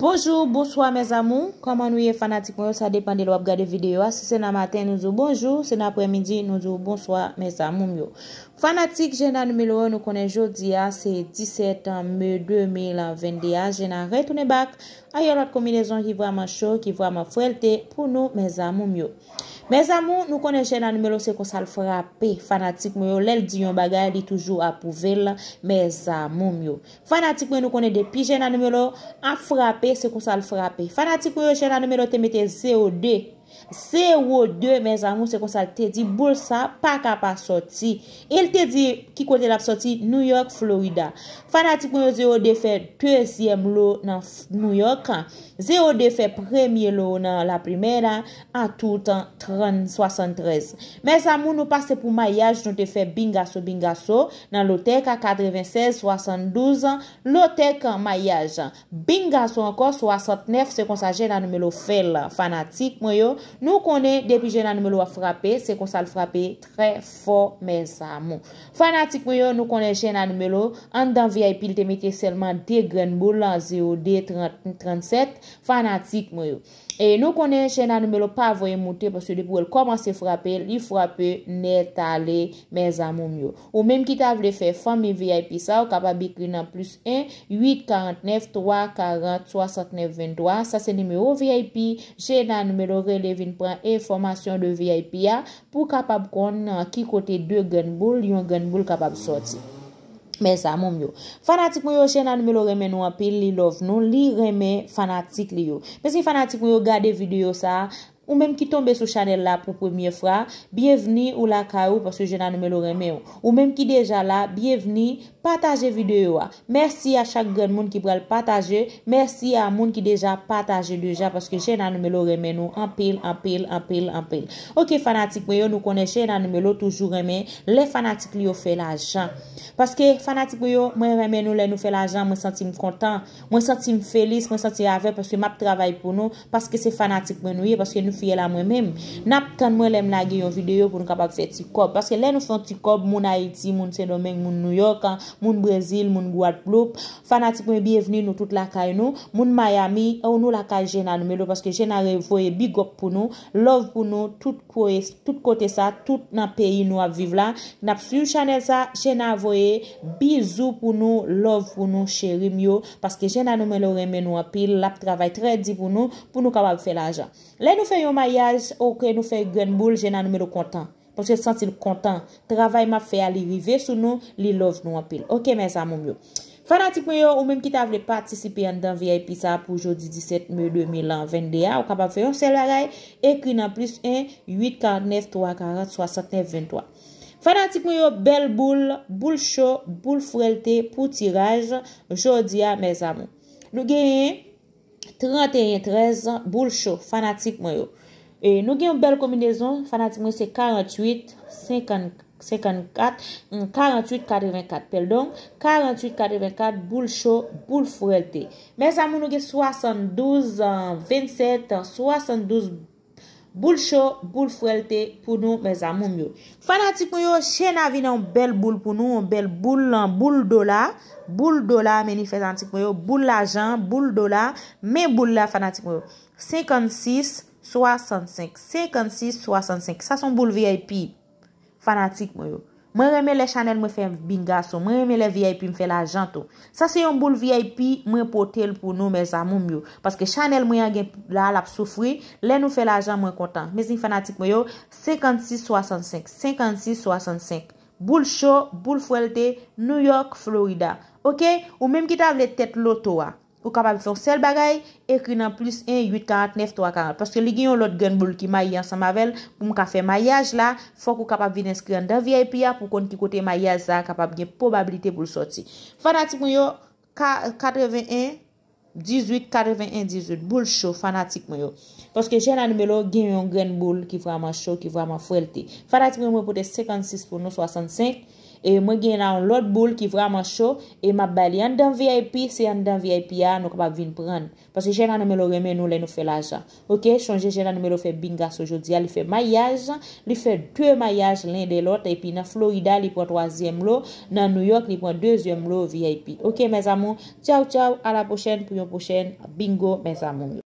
Bonjour, bonsoir mes amou, koman nou ye fanatik mou yo, sa depande lo ap gade videyo a, ah, se se na maten nou zo bonjour, se na apremidji nou zo bonsoir mes amou mou yo. Fanatik jen nan nou milo ou nou konen jodi a, se 17 me 2000 vende a, jen nan rey toune bak, a yon lot kombinezon ki vwa man chou, ki vwa man fwelte, pou nou mes amou mou yo. Meza moun nou konen jen nan mèlo se kon sal frape fanatik mèyo. Lèl diyon bagay li toujou apouvel meza moun mèyo. Fanatik mè nou konen depi jen nan mèlo an frape se kon sal frape. Fanatik mèyo jen nan mèlo temete CO2. 02 men zamoun se konsal te di bursa pa ka pa soti El te di ki kote la soti New York, Florida Fanatik mwen yo 02 fe teziyem lo nan New York 02 fe premye lo nan la primer nan An toutan 3073 Men zamoun nou pase pou mayaj nou te fe bingaso bingaso Nan lotek a 96, 72 Lotek mayaj Bingaso ankon 69 se konsal jen nan nou me lo fel Fanatik mwen yo Nou konen, depi jè nan nou melo a frape Se konsal frape, tre fò men sa moun. Fanatik mwen yo nou konen jè nan nou melo, an dan VIP, lte metè selman 2 gren moun lan 0, 2, 30, 37 Fanatik mwen yo. E nou konen jè nan nou melo pa avoye moutè pòsè de pou el komanse frape, li frape neta le men sa moun yo Ou menm ki ta vle fe fòm mi VIP sa, ou kaba bikri nan plus 1 8, 49, 3, 40 69, 23, sa se nime o VIP, jè nan nou melo rele Vin pren e formasyon de VIP ya Pou kapab kon uh, ki kote 2 genboul Yon genboul kapab soti Mè sa moum yo Fanatik mwen yo chen nan mè lo reme nou apel Li love nou Li reme fanatik li yo Mè si fanatik mwen yo gade video sa Ou menm ki tombe sou chanel la pou premye fwa. Bienveni ou la ka ou. Pwese jen anume lo reme ou. Ou menm ki deja la. Bienveni. Pataje videyo a. Mersi a chak gen moun ki pral pataje. Mersi a moun ki deja pataje deja. Pwese jen anume lo reme nou. Anpil, anpil, anpil, anpil. Ok fanatik mwen yo nou konej jen anume lo toujou reme. Le fanatik li yo fe la jan. Pwese fanatik mwen yo mwen reme nou le nou fe la jan. Mwen sentim kontan. Mwen sentim felis. Mwen sentim ave. Pwese map travay pou nou. fye la mwen men. Nap kan mwen lèm nagi yon videyo pou nou kapak fè ti kob paske lè nou fè ti kob moun Haiti, moun Saint-Domingue, moun New York, moun Brazil moun Guadaloupe, fanati pou mwen biyevni nou tout lakay nou, moun Miami ou nou lakay jè nan mè lou paske jè nan revoye bigop pou nou, love pou nou tout kote sa, tout nan peyi nou ap viv la. Nap fyou chanel sa, jè nan avoye bizou pou nou, love pou nou chèrim yo, paske jè nan mè lou remè nou apil, lap travay tre di pou nou pou nou kapak fè la jan. Lè nou fè yon mayaj ou kè nou fè gwen boul, jè nan nou mè lou kontan. Ponsè santi lou kontan. Travèy ma fè a li vive sou nou, li love nou anpil. Ok, mè zaman mè yo. Fanatik mè yo, ou mèm ki ta vle patisipè an dan VIP sa pou jodi 17 me 2000 an, vende ya, ou kapa fè yon sel varey, ekri nan plus 1, 8, 49, 3, 40, 69, 23. Fanatik mè yo, bel boul, boul chou, boul frelte pou tiraj, jodi ya, mè zaman. Nou genye, 31-13, boule chou, fanatik mwen yo. Nou gen yon bel kombinezon, fanatik mwen yo se 48-44, boule chou, boule furelte. Men zan mwen nou gen 72-27, 72-27. Boul chou, boul fwelte pou nou bez a moum yo. Fanatik mou yo, chen avine un bel boul pou nou, un bel boul lan, boul dola, boul dola menifezantik mou yo, boul lajan, boul dola, men boul la, fanatik mou yo. 56, 65, 56, 65, sa son boul VIP, fanatik mou yo. Mwen reme le Chanel mwen fe bingaso, mwen reme le VIP mwen fe la janto. Sa se yon boule VIP mwen potele pou nou mwen zan moun myo. Paske Chanel mwen yon gen la alap soufri, lè nou fe la janto mwen kontan. Mwen zin fanatik mwen yo, 56-65, 56-65. Boule chaud, boule fouelte, New York, Florida. Ok, ou menm ki ta vle tet loto wak. Ou kapab fok sel bagay, ekri nan plus 1, 8, 49, 3, 40. Paske li genyon lot genboul ki mayi an sa mavel pou mka fe mayaj la. Fok ou kapab vi neskren dan VIP ya pou kon ki kote mayaj la kapab gen probabilite pou l sorti. Fanatik mwen yo, 81, 18, 81, 18. Boul chou, fanatik mwen yo. Paske genan mwen yo genyon genboul ki vwa man chou, ki vwa man fwelte. Fanatik mwen yo pou de 56 pou nou 65. E mwen gen nan lòt boul ki vraman chò E mwen bali an dan VIP Se an dan VIP a, nou kapak vin pran Pase jè nan men lò remen nou lè nou fè l'ajan Ok, son jè nan men lò fè bingas Ojo dè ya, li fè mayaj Li fè dè mayaj lèndè lòt E pi nan Florida, li pwen 3èm lò Nan New York, li pwen 2èm lò VIP Ok, mè zamon, tchaw tchaw A la pochèn, pou yon pochèn, bingo mè zamon